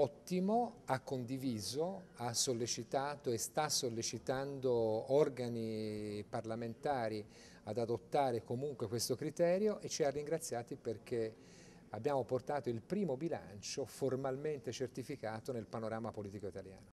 ottimo, ha condiviso, ha sollecitato e sta sollecitando organi parlamentari ad adottare comunque questo criterio e ci ha ringraziati perché abbiamo portato il primo bilancio formalmente certificato nel panorama politico italiano.